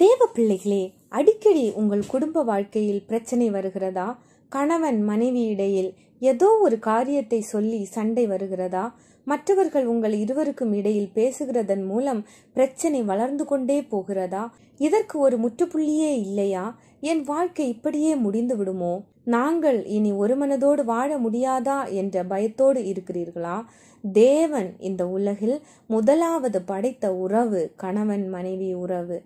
தேவ பிள்ளைகளே அடிக்கடி உங்கள் குடும்ப வாழ்க்கையில் பிரச்சனை வருகிறதா கணவன் மனைவி இடையில் ஏதோ ஒரு காரியத்தை சொல்லி சண்டை வருகிறதா மற்றவர்கள் உங்கள் இருவருக்கும் இடையில் பேசுகிறதன் மூலம் பிரச்சனை வளர்ந்து கொண்டே போகிறதா இதற்கு ஒரு முற்றுப்புள்ளியே இல்லையா என் வாழ்க்கை இப்படியே முடிந்து விடுமோ நாங்கள் இனி ஒரு மனதோடு வாழ முடியாதா என்ற பயத்தோடு இருக்கிறீர்களா தேவன் இந்த உலகில் முதலாவது படைத்த உறவு கணவன் மனைவி உறவு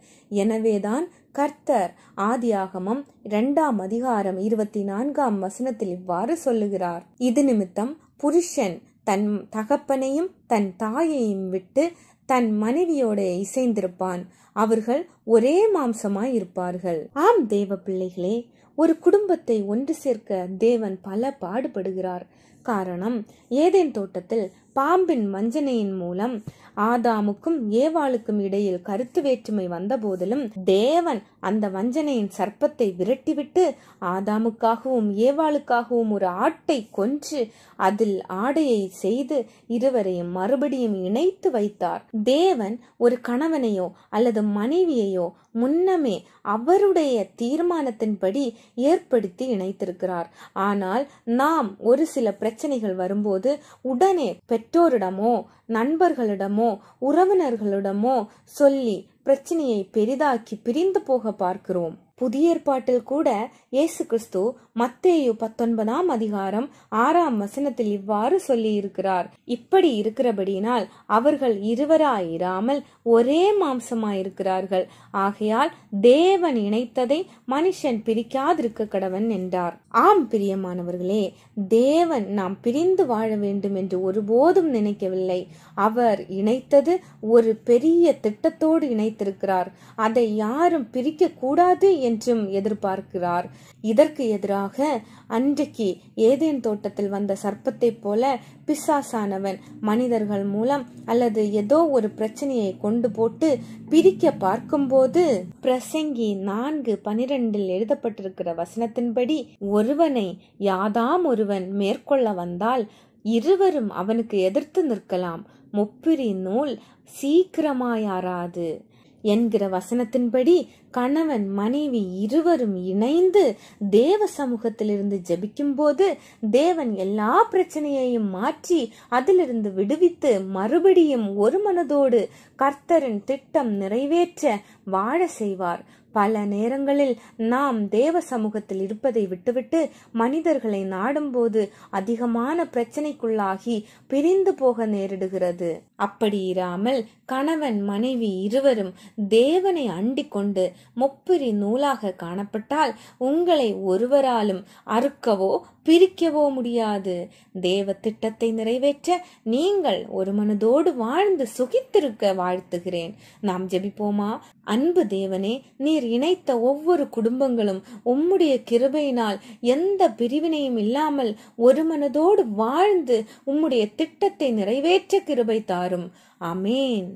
எனவேதான் கர்த்தர் ஆதியாகமம் இரண்டாம் அதிகாரம் இருபத்தி நான்காம் வசனத்தில் இவ்வாறு சொல்லுகிறார் இது நிமித்தம் புருஷன் தன் தகப்பனையும் தன் தாயையும் விட்டு தன் மனைவியோட இசைந்திருப்பான் அவர்கள் ஒரே மாம்சமாய் இருப்பார்கள் ஆம் தேவ பிள்ளைகளே ஒரு குடும்பத்தை ஒன்று சேர்க்க தேவன் பல பாடுபடுகிறார் காரணம் ஏதேன் தோட்டத்தில் பாம்பின் மஞ்சனையின் மூலம் ஆதாமுக்கும் ஏவாளுக்கும் இடையில் கருத்து வேற்றுமை வந்தபோதிலும் தேவன் அந்த வஞ்சனையின் சர்ப்பத்தை விரட்டிவிட்டு ஆதாமுக்காகவும் ஏவாளுக்காகவும் ஒரு ஆட்டை கொன்று அதில் ஆடையை செய்து இருவரையும் மறுபடியும் இணைத்து வைத்தார் தேவன் ஒரு கணவனையோ அல்லது மனைவியையோ முன்னமே அவருடைய தீர்மானத்தின்படி ஏற்படுத்தி இணைத்திருக்கிறார் ஆனால் நாம் ஒரு சில பிரச்சனைகள் வரும்போது உடனே பெற்றோரிடமோ நண்பர்களிடமோ உறவினர்களிடமோ சொல்லி பிரச்சனையை பெரிதாக்கி பிரிந்து போக பார்க்கிறோம் புதிய ஏற்பாட்டில் கூட இயேசு கிறிஸ்து மத்தேயு பத்தொன்பதாம் அதிகாரம் ஆறாம் வசனத்தில் இவ்வாறு சொல்லியிருக்கிறார் இப்படி இருக்கிறபடியினால் அவர்கள் இருவராயிராமல் ஒரே மாம்சமாயிருக்கிறார்கள் ஆகையால் தேவன் இணைத்ததை மனுஷன் பிரிக்காதிருக்க கடவன் என்றார் ஆம் பிரியமானவர்களே தேவன் நாம் பிரிந்து வாழ வேண்டும் என்று ஒருபோதும் நினைக்கவில்லை அவர் இணைத்தது ஒரு பெரிய திட்டத்தோடு இணைத்திருக்கிறார் அதை யாரும் பிரிக்க கூடாது என்று என்றும் எதிர்பார்க்கிறார் இதற்கு எதிராக அன்றைக்கு ஏதேன் தோட்டத்தில் வந்த சர்ப்பத்தைப் போல பிசாசானவன் மனிதர்கள் மூலம் அல்லது ஏதோ ஒரு பிரச்சனையை கொண்டு போட்டு பிரிக்க பார்க்கும்போது பிரசங்கி நான்கு பனிரெண்டில் எழுதப்பட்டிருக்கிற வசனத்தின்படி ஒருவனை யாதாம் ஒருவன் மேற்கொள்ள வந்தால் இருவரும் அவனுக்கு எதிர்த்து நிற்கலாம் முப்பிரி நூல் சீக்கிரமாயாராது என்கிற வசனத்தின்படி கணவன் மனைவி இருவரும் இணைந்து தேவ சமூகத்திலிருந்து ஜபிக்கும்போது தேவன் எல்லா பிரச்சனையையும் மாற்றி அதிலிருந்து விடுவித்து மறுபடியும் ஒரு மனதோடு கர்த்தரின் திட்டம் நிறைவேற்ற வாழ செய்வார் பல நேரங்களில் நாம் தேவ சமூகத்தில் இருப்பதை விட்டுவிட்டு மனிதர்களை நாடும்போது அதிகமான பிரச்சனைக்குள்ளாகி பிரிந்து போக நேரிடுகிறது அப்படி இராமல் கணவன் மனைவி இருவரும் தேவனை அண்டிக் கொண்டு முப்பிரி நூலாக காணப்பட்டால் உங்களை ஒருவராலும் அறுக்கவோ பிரிக்கவோ முடியாது தேவ திட்டத்தை நிறைவேற்ற நீங்கள் ஒரு மனதோடு வாழ்ந்து சுகித்திருக்க வாழ்த்துகிறேன் நாம் ஜெபிப்போமா அன்பு தேவனே நீர் நீர் இணைத்த ஒவ்வொரு குடும்பங்களும் உம்முடைய கிருபையினால் எந்த பிரிவினையும் இல்லாமல் ஒரு மனதோடு வாழ்ந்து உம்முடைய திட்டத்தை நிறைவேற்ற கிருபை தாரும் அமேன்